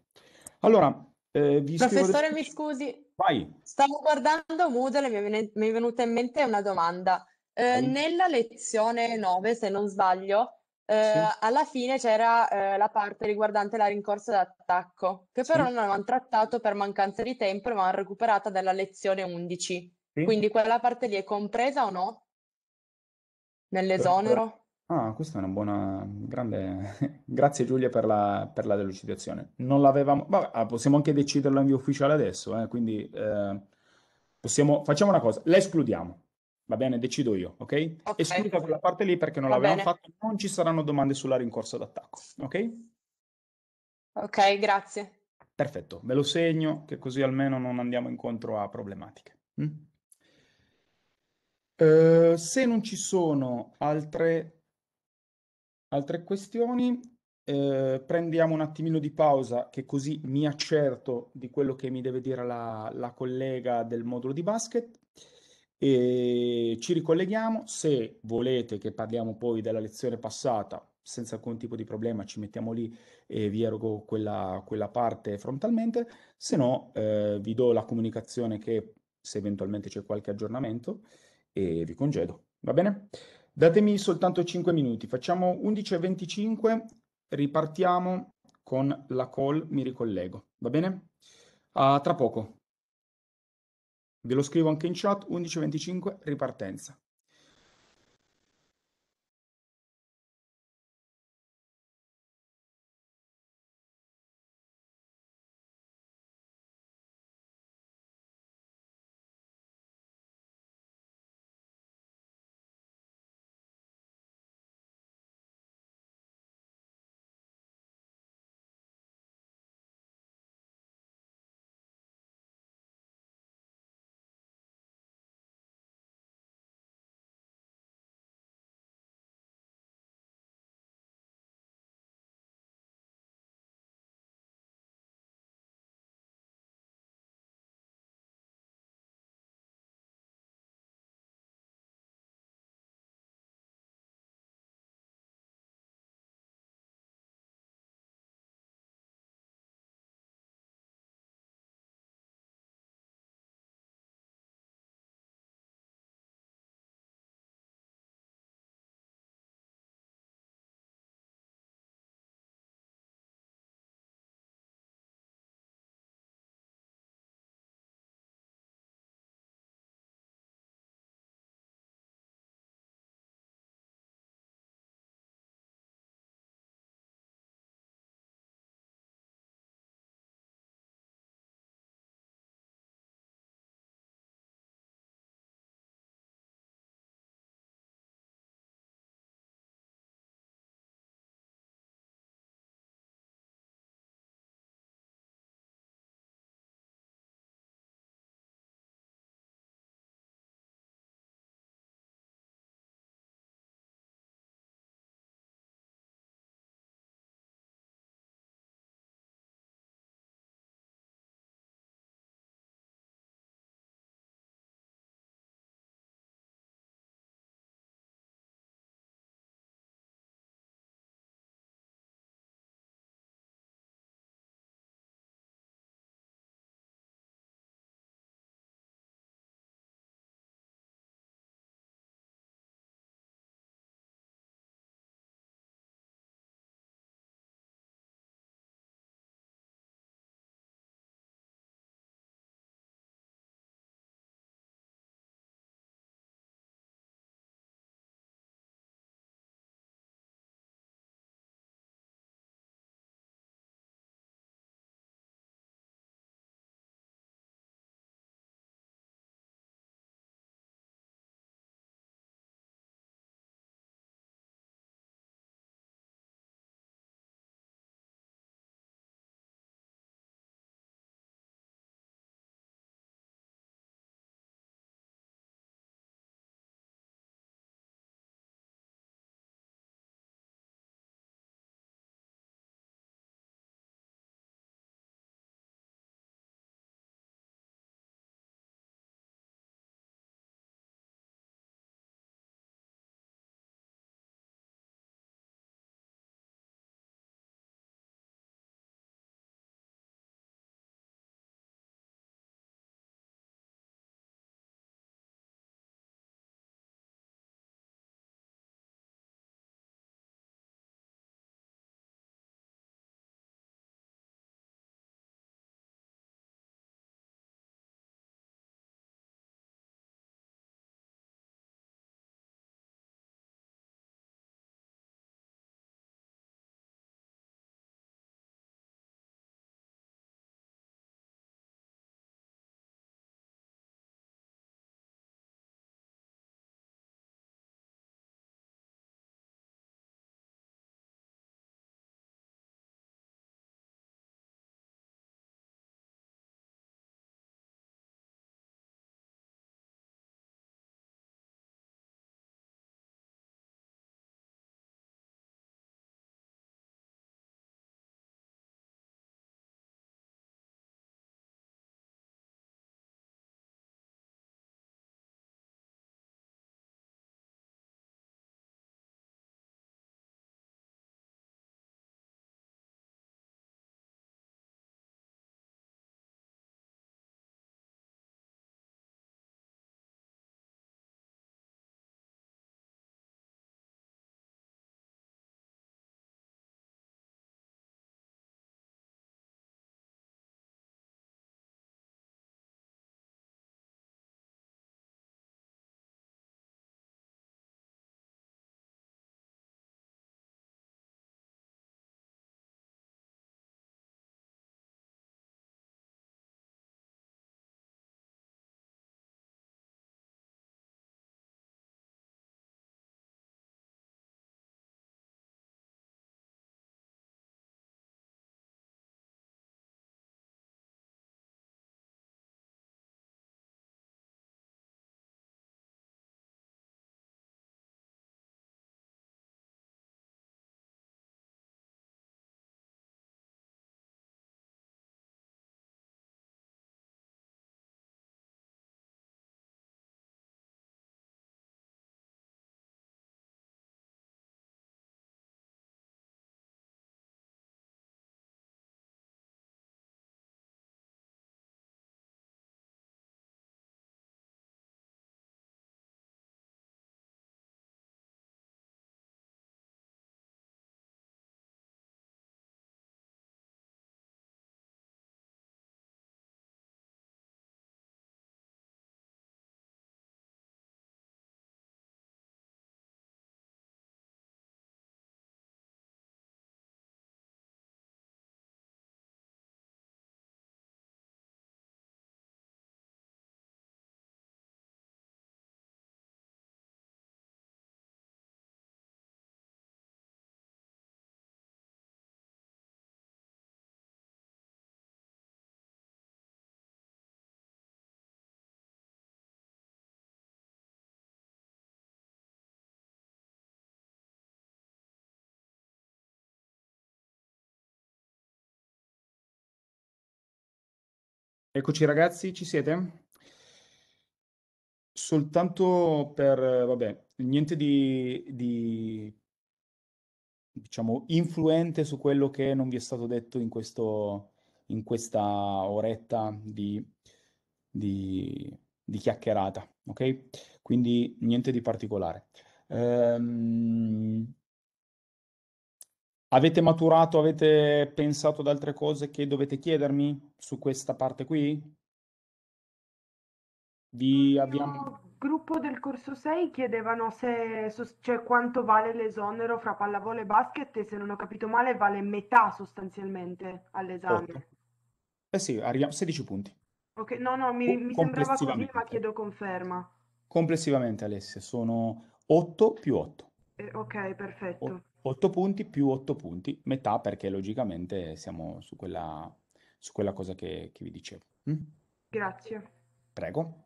Allora, eh, Professore, mi scusi. Vai. Stavo guardando Moodle e mi è venuta in mente una domanda. Eh, nella lezione 9, se non sbaglio, eh, sì. alla fine c'era eh, la parte riguardante la rincorsa d'attacco, che però sì. non avevano trattato per mancanza di tempo e l'avevano recuperata dalla lezione 11. Sì. Quindi quella parte lì è compresa o no? Nell'esonero? Eh, Ah, questa è una buona, grande... *laughs* Grazie Giulia per la, per la delucidazione. Non l'avevamo... Vabbè, ah, possiamo anche deciderlo in via ufficiale adesso, eh, quindi eh, possiamo... facciamo una cosa, la escludiamo. Va bene, decido io, ok? okay. Escluda quella parte lì perché non Va l'avevamo bene. fatto, non ci saranno domande sulla rincorsa d'attacco, ok? Ok, grazie. Perfetto, ve lo segno che così almeno non andiamo incontro a problematiche. Mm? Uh, se non ci sono altre altre questioni. Eh, prendiamo un attimino di pausa che così mi accerto di quello che mi deve dire la, la collega del modulo di basket e ci ricolleghiamo. Se volete che parliamo poi della lezione passata, senza alcun tipo di problema ci mettiamo lì e vi ergo quella, quella parte frontalmente, se no eh, vi do la comunicazione che se eventualmente c'è qualche aggiornamento e vi congedo. Va bene? Datemi soltanto 5 minuti, facciamo 11.25, ripartiamo con la call, mi ricollego, va bene? A tra poco. Ve lo scrivo anche in chat, 11.25, ripartenza. Eccoci ragazzi, ci siete? Soltanto per, vabbè, niente di, di, diciamo, influente su quello che non vi è stato detto in, questo, in questa oretta di, di, di chiacchierata, ok? Quindi niente di particolare. Ehm, Avete maturato, avete pensato ad altre cose che dovete chiedermi su questa parte qui? Vi abbiamo... Il gruppo del corso 6 chiedevano se, cioè, quanto vale l'esonero fra pallavolo e basket e se non ho capito male vale metà sostanzialmente all'esame. 8. Eh sì, arriviamo a 16 punti. Ok, no, no, mi, mi sembrava così, ma chiedo conferma. Complessivamente, Alessia, sono 8 più 8. Eh, ok, perfetto. 8. 8 punti più 8 punti, metà perché logicamente siamo su quella, su quella cosa che, che vi dicevo. Mm? Grazie. Prego.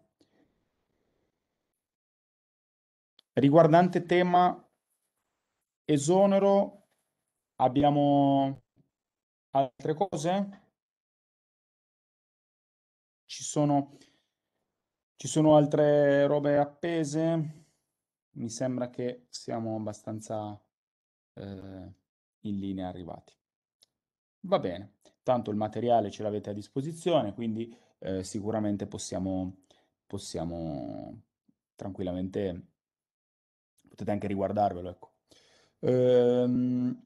Riguardante tema esonero, abbiamo altre cose? Ci sono, ci sono altre robe appese? Mi sembra che siamo abbastanza eh, in linea arrivati. Va bene, tanto il materiale ce l'avete a disposizione, quindi eh, sicuramente possiamo, possiamo tranquillamente, potete anche riguardarvelo. Ecco. Ehm,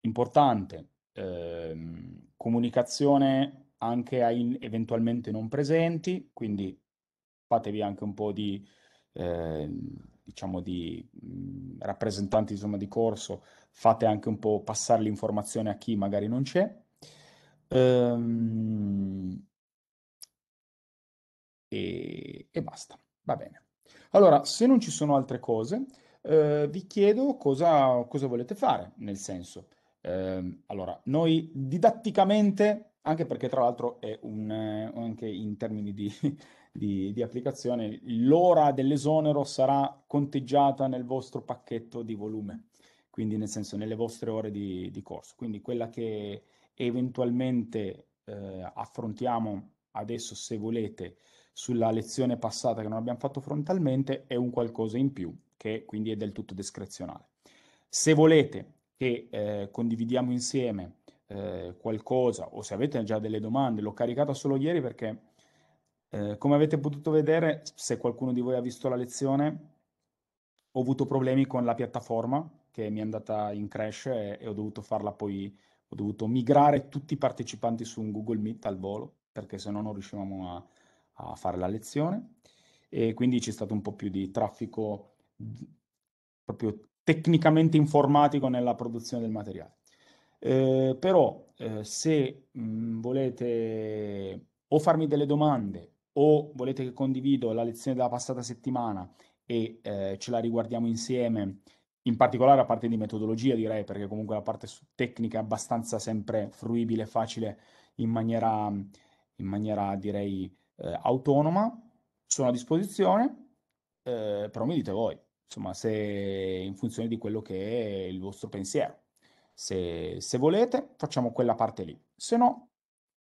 importante, ehm, comunicazione anche ai eventualmente non presenti, quindi fatevi anche un po' di... Eh, diciamo di mh, rappresentanti insomma, di corso, fate anche un po' passare l'informazione a chi magari non c'è. Ehm, e, e basta, va bene. Allora, se non ci sono altre cose, eh, vi chiedo cosa, cosa, volete fare, nel senso, eh, allora, noi didatticamente, anche perché tra l'altro è un, eh, anche in termini di, di, di applicazione, l'ora dell'esonero sarà conteggiata nel vostro pacchetto di volume, quindi nel senso nelle vostre ore di, di corso. Quindi quella che eventualmente eh, affrontiamo adesso, se volete, sulla lezione passata che non abbiamo fatto frontalmente, è un qualcosa in più, che quindi è del tutto discrezionale. Se volete che eh, condividiamo insieme eh, qualcosa o se avete già delle domande, l'ho caricata solo ieri perché eh, come avete potuto vedere, se qualcuno di voi ha visto la lezione, ho avuto problemi con la piattaforma che mi è andata in crash e, e ho dovuto farla poi, ho dovuto migrare tutti i partecipanti su un Google Meet al volo perché se no non riuscivamo a, a fare la lezione e quindi c'è stato un po' più di traffico proprio tecnicamente informatico nella produzione del materiale. Eh, però eh, se mh, mm, volete o farmi delle domande o volete che condivido la lezione della passata settimana e eh, ce la riguardiamo insieme, in particolare la parte di metodologia direi, perché comunque la parte tecnica è abbastanza sempre fruibile, facile, in maniera, in maniera direi eh, autonoma, sono a disposizione, eh, però mi dite voi, insomma, se in funzione di quello che è il vostro pensiero. Se, se volete, facciamo quella parte lì, se no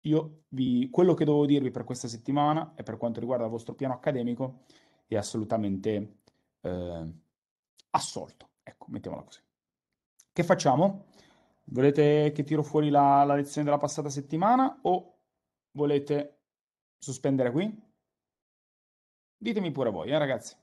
io vi, quello che dovevo dirvi per questa settimana e per quanto riguarda il vostro piano accademico è assolutamente eh, assolto. Ecco, mettiamola così. Che facciamo? Volete che tiro fuori la, la lezione della passata settimana o volete sospendere qui? Ditemi pure voi, eh, ragazzi.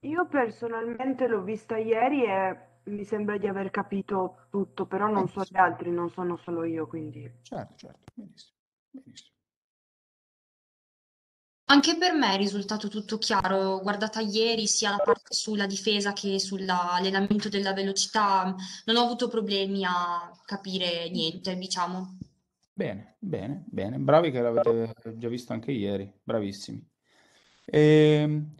Io personalmente l'ho vista ieri e mi sembra di aver capito tutto, però non benissimo. so gli altri, non sono solo io, quindi... Certo, certo, benissimo. benissimo. Anche per me è risultato tutto chiaro, guardata ieri sia la parte sulla difesa che sull'allenamento della velocità, non ho avuto problemi a capire niente, diciamo. Bene, bene, bene, bravi che l'avete già visto anche ieri, bravissimi. E... Ehm,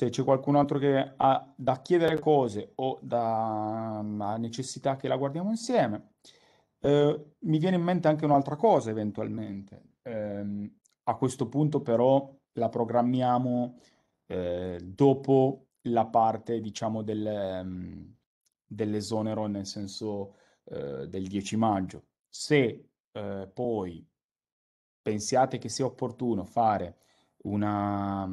se c'è qualcun altro che ha da chiedere cose o da, mm, ha necessità che la guardiamo insieme. Eh, mi viene in mente anche un'altra cosa eventualmente. Eh, a questo punto però la programmiamo eh, dopo la parte, diciamo, del, mm, dell'esonero, nel senso eh, del 10 maggio. Se eh, poi pensiate che sia opportuno fare una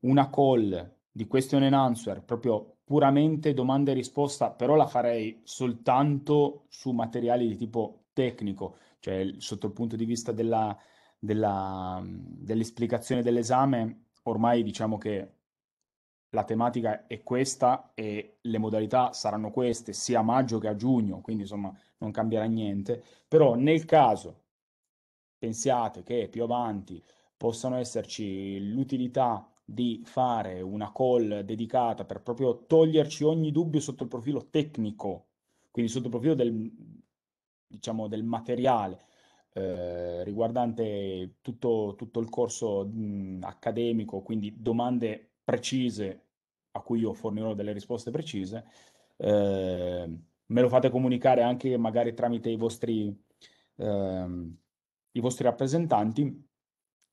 una call di question and answer, proprio puramente domanda e risposta, però la farei soltanto su materiali di tipo tecnico, cioè sotto il punto di vista della, della, dell'esplicazione dell'esame, ormai diciamo che la tematica è questa e le modalità saranno queste sia a maggio che a giugno, quindi insomma non cambierà niente, però nel caso pensiate che più avanti possano esserci l'utilità di fare una call dedicata per proprio toglierci ogni dubbio sotto il profilo tecnico, quindi sotto il profilo del, diciamo, del materiale eh, riguardante tutto, tutto, il corso mh, accademico, quindi domande precise a cui io fornirò delle risposte precise, eh, me lo fate comunicare anche magari tramite i vostri, eh, i vostri rappresentanti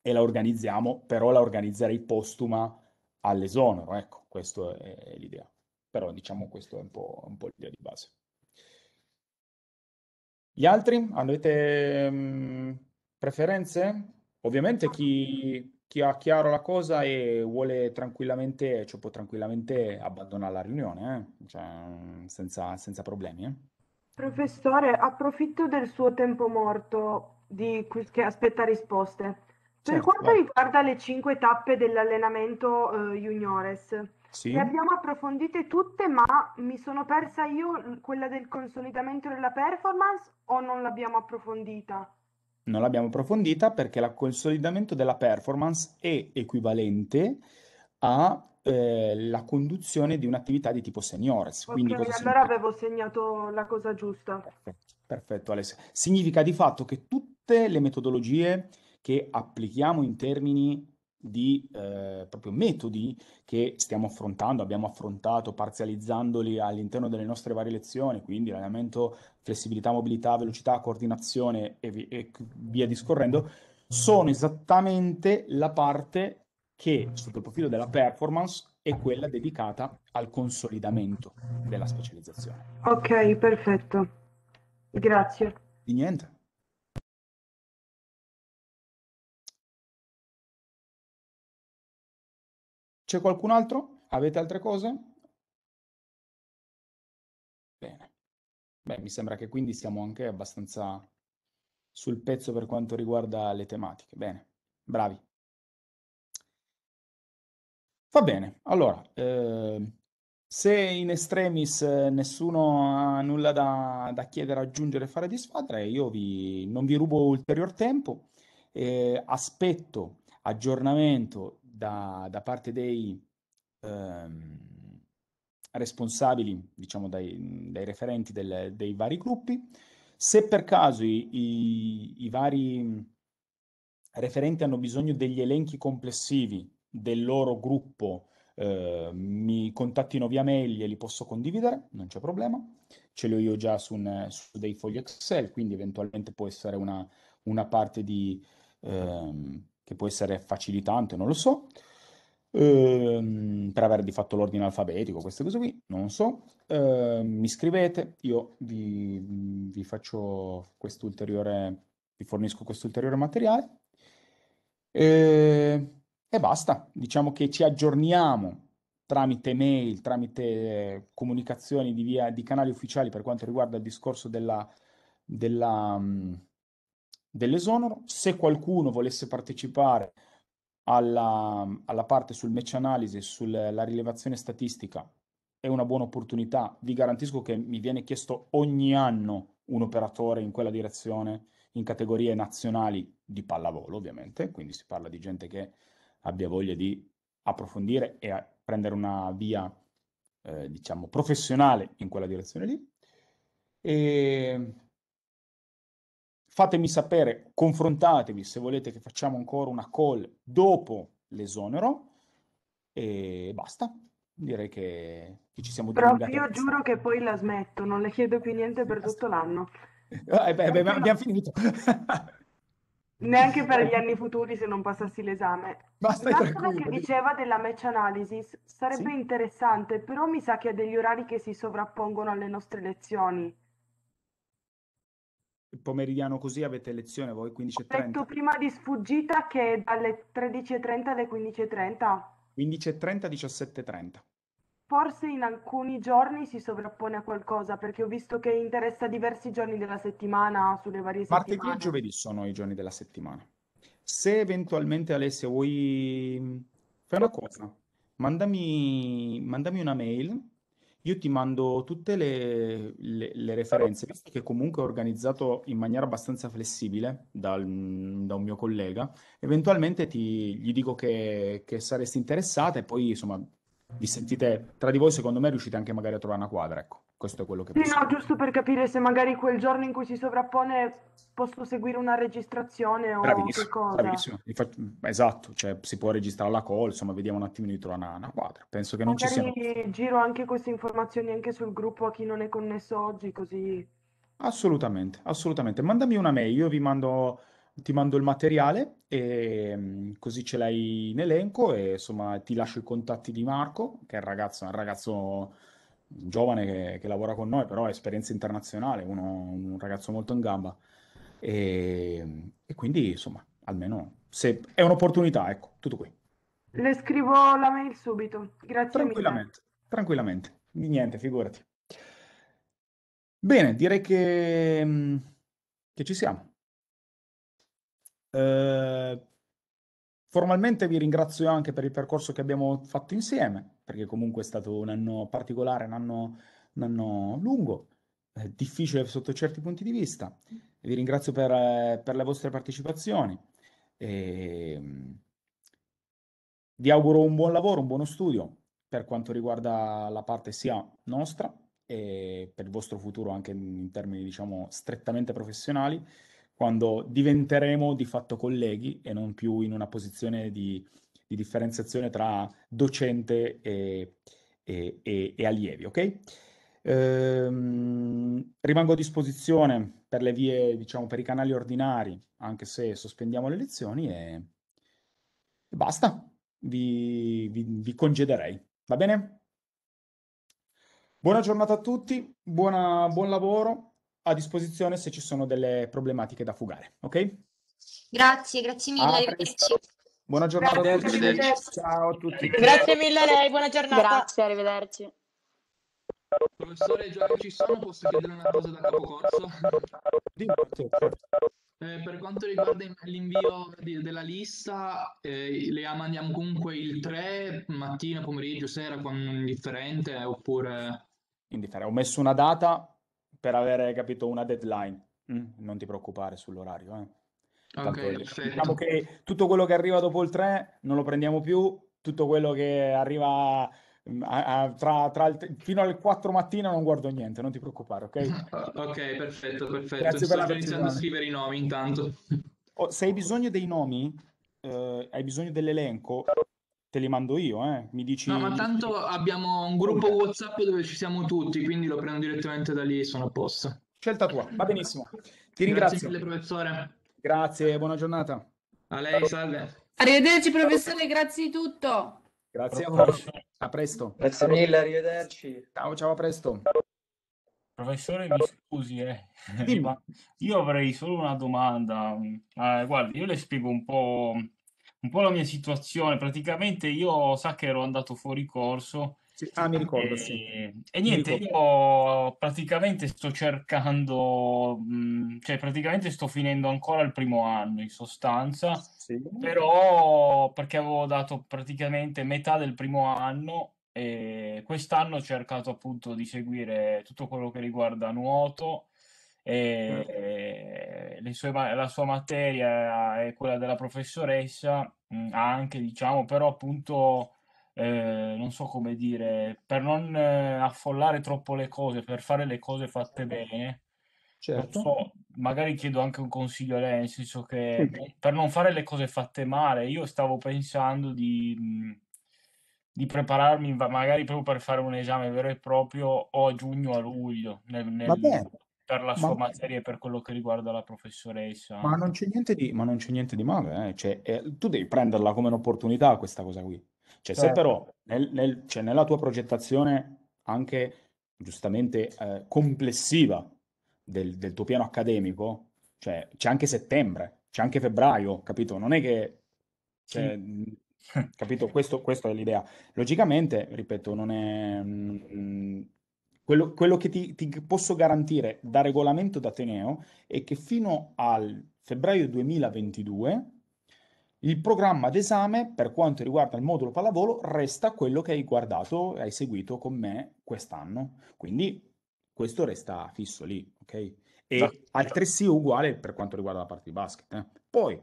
e la organizziamo, però la organizzerei postuma all'esonero, ecco, questa è l'idea. Però diciamo questo è un po', po l'idea di base. Gli altri? Avete mm, preferenze? Ovviamente chi, chi, ha chiaro la cosa e vuole tranquillamente, cioè può tranquillamente abbandonare la riunione, eh? cioè, mm, senza, senza, problemi. Eh? Professore, approfitto del suo tempo morto di, che aspetta risposte. Per certo, quanto riguarda le cinque tappe dell'allenamento, uhm, juniores, le abbiamo approfondite tutte, ma mi sono persa io, quella del consolidamento della performance o non l'abbiamo approfondita? Non l'abbiamo approfondita perché il consolidamento della performance è equivalente alla ehm, conduzione di un'attività di tipo seniores. Quindi cosa allora significa? avevo segnato la cosa giusta. Perfetto, perfetto Alessia. Significa di fatto che tutte le metodologie che applichiamo in termini di eh, proprio metodi che stiamo affrontando, abbiamo affrontato parzializzandoli all'interno delle nostre varie lezioni, quindi allenamento, flessibilità, mobilità, velocità, coordinazione e, vi- e via discorrendo, sono esattamente la parte che sotto il profilo della performance è quella dedicata al consolidamento della specializzazione. Ok, perfetto. Grazie. Di niente. C'è qualcun altro? Avete altre cose? Bene. Beh, mi sembra che quindi siamo anche abbastanza sul pezzo per quanto riguarda le tematiche. Bene, bravi. Va bene, allora, eh, se in estremis eh, nessuno ha nulla da, da chiedere, aggiungere, fare di disfare, io vi, non vi rubo ulterior tempo, eh, aspetto aggiornamento da, da parte dei ehm, responsabili, diciamo dai, dai referenti del, dei vari gruppi. Se per caso i, i, i vari referenti hanno bisogno degli elenchi complessivi del loro gruppo, eh, mi contattino via mail e li posso condividere, non c'è problema. Ce li ho io già su, un, su dei fogli Excel, quindi eventualmente può essere una, una parte di, ehm, che può essere facilitante, non lo so, ehm, per aver di fatto l'ordine alfabetico, queste cose qui, non so. Ehm, mi scrivete, io vi, vi faccio quest'ulteriore, vi fornisco questo ulteriore materiale. E, ehm, e basta, diciamo che ci aggiorniamo tramite mail, tramite comunicazioni di, via, di canali ufficiali per quanto riguarda il discorso della, della dell'esonero. Se qualcuno volesse partecipare alla, alla parte sul match analysis, sulla rilevazione statistica, è una buona opportunità. Vi garantisco che mi viene chiesto ogni anno un operatore in quella direzione, in categorie nazionali di pallavolo, ovviamente, quindi si parla di gente che abbia voglia di approfondire e prendere una via, eh, diciamo, professionale in quella direzione lì. E Fatemi sapere, confrontatevi se volete che facciamo ancora una call dopo l'esonero e basta. Direi che, che ci siamo Prof, io giuro che poi la smetto, non le chiedo più niente per tutto l'anno. *laughs* Eh beh, beh, abbiamo finito. *laughs* Neanche per gli anni futuri se non passassi l'esame. Basta La L'altro che diceva della match analysis sarebbe sì? interessante, però mi sa che ha degli orari che si sovrappongono alle nostre lezioni pomeridiano così avete lezione voi 15.30? Ho detto prima di sfuggita che dalle 13.30 alle 15.30. 15.30, 17.30. Forse in alcuni giorni si sovrappone a qualcosa perché ho visto che interessa diversi giorni della settimana sulle varie Martedì settimane. Martedì e giovedì sono i giorni della settimana. Se eventualmente Alessia vuoi... Mm, fare una cosa, mandami, mandami una mail io ti mando tutte le, le, le referenze, visto che comunque ho organizzato in maniera abbastanza flessibile dal, da un mio collega, eventualmente ti, gli dico che, che saresti interessata e poi insomma vi sentite tra di voi, secondo me riuscite anche magari a trovare una quadra. Ecco. Questo è quello che... Sì, possiamo. no, giusto per capire se magari quel giorno in cui si sovrappone posso seguire una registrazione o bravissimo, qualcosa. Bravissimo, esatto, cioè si può registrare la call, insomma vediamo un attimino di trovare una, una quadra. Penso che magari non ci siano... giro anche queste informazioni anche sul gruppo a chi non è connesso oggi, così... Assolutamente, assolutamente. Mandami una mail, io vi mando ti mando il materiale e mm, così ce l'hai in elenco e insomma ti lascio i contatti di Marco, che è un ragazzo, un ragazzo un giovane che, che, lavora con noi, però ha esperienza internazionale, uno, un ragazzo molto in gamba. E, e quindi, insomma, almeno se è un'opportunità, ecco, tutto qui. Le scrivo la mail subito, grazie tranquillamente, mille. Tranquillamente, niente, figurati. Bene, direi che, mm, che ci siamo. Eh, formalmente vi ringrazio anche per il percorso che abbiamo fatto insieme perché comunque è stato un anno particolare, un anno, un anno lungo, eh, difficile sotto certi punti di vista. Mm. Vi ringrazio per, eh, per le vostre partecipazioni. E, ehm, vi auguro un buon lavoro, un buono studio per quanto riguarda la parte sia nostra e per il vostro futuro anche in termini diciamo strettamente professionali quando diventeremo di fatto colleghi e non più in una posizione di di differenziazione tra docente e, e, e, e allievi, ok? Ehm, rimango a disposizione per le vie, diciamo, per i canali ordinari, anche se sospendiamo le lezioni e, basta, vi, vi, vi congederei, va bene? Buona giornata a tutti, buona, buon lavoro, a disposizione se ci sono delle problematiche da fugare, ok? Grazie, grazie mille, arrivederci. Buona giornata a tutti. Arrivederci. Ciao a tutti. Grazie mille a lei, buona giornata. Grazie, arrivederci. Professore, già ci sono, posso chiedere una cosa da capocorso? Certo. Eh, per quanto riguarda l'invio di, della lista, eh, le mandiamo comunque il 3, mattina, pomeriggio, sera, quando indifferente, oppure... Indifferente. Ho messo una data per avere, capito, una deadline. Mm, non ti preoccupare sull'orario, eh. Okay, diciamo che tutto quello che arriva dopo il 3 non lo prendiamo più, tutto quello che arriva mm, a, a, tra, tra il, fino alle 4 mattina non guardo niente, non ti preoccupare, ok? *laughs* ok, perfetto, perfetto. Grazie Sto per la iniziando a scrivere i nomi intanto. Oh, se hai bisogno dei nomi, eh, hai bisogno dell'elenco, te li mando io, eh. mi dici... No, ma tanto abbiamo un gruppo WhatsApp dove ci siamo tutti, quindi lo prendo direttamente da lì e sono a posto. Scelta tua, va benissimo. Ti ringrazio. Grazie mille, professore. Grazie, buona giornata. A lei, salve. Arrivederci professore, grazie di tutto. Grazie a voi. A presto. Grazie mille, arrivederci. Ciao, ciao, a presto. Professore, mi scusi, eh. io avrei solo una domanda. Mm, eh, guardi, io le spiego un po', un po' la mia situazione. Praticamente io sa che ero andato fuori corso sì. Ah, mi ricordo, e, sì. E niente, io praticamente sto cercando, mh, cioè praticamente sto finendo ancora il primo anno in sostanza, sì. però perché avevo dato praticamente metà del primo anno e quest'anno ho cercato appunto di seguire tutto quello che riguarda nuoto e mm. sue, la sua materia è quella della professoressa, anche diciamo, però appunto eh, non so come dire, per non eh, affollare troppo le cose, per fare le cose fatte bene. Certo. So, magari chiedo anche un consiglio a lei, nel senso che sì. per non fare le cose fatte male, io stavo pensando di, mm, di prepararmi magari proprio per fare un esame vero e proprio o a giugno o a luglio nel, nel, per la sua materia e per quello che riguarda la professoressa. Ma non c'è niente di, niente di male, eh? cioè, eh, tu devi prenderla come un'opportunità questa cosa qui. Cioè, certo. se però nel, nel, cioè nella tua progettazione anche giustamente eh, complessiva del, del, tuo piano accademico, cioè, c'è anche settembre, c'è anche febbraio, capito? Non è che... Cioè, sì. Capito? Questo, questa è l'idea. Logicamente, ripeto, non è... Mh, mm, mm, quello, quello, che ti, ti, posso garantire da regolamento d'Ateneo è che fino al febbraio 2022 il programma d'esame, per quanto riguarda il modulo pallavolo, resta quello che hai guardato e hai seguito con me quest'anno. Quindi questo resta fisso lì, ok? E no, altresì uguale per quanto riguarda la parte di basket. Eh. Poi,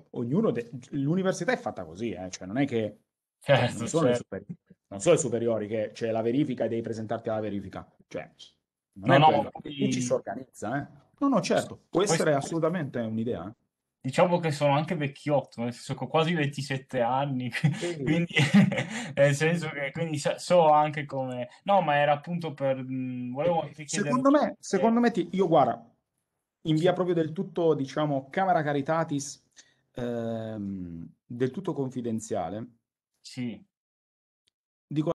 de- l'università è fatta così, eh? cioè non è che... Eh, non, sono certo. superi- non, sono i superiori che c'è cioè, la verifica e devi presentarti alla verifica. Cioè, non no, è no, poi... ci si organizza, eh? No, no, certo, può essere assolutamente un'idea. Eh? diciamo che sono anche vecchiotto, nel senso che ho quasi 27 anni, *laughs* sì. quindi *laughs* nel senso che quindi so anche come... No, ma era appunto per... Volevo secondo me, che... secondo me ti... io guarda, in via proprio del tutto, diciamo, camera caritatis, ehm, del tutto confidenziale. Sì. Dico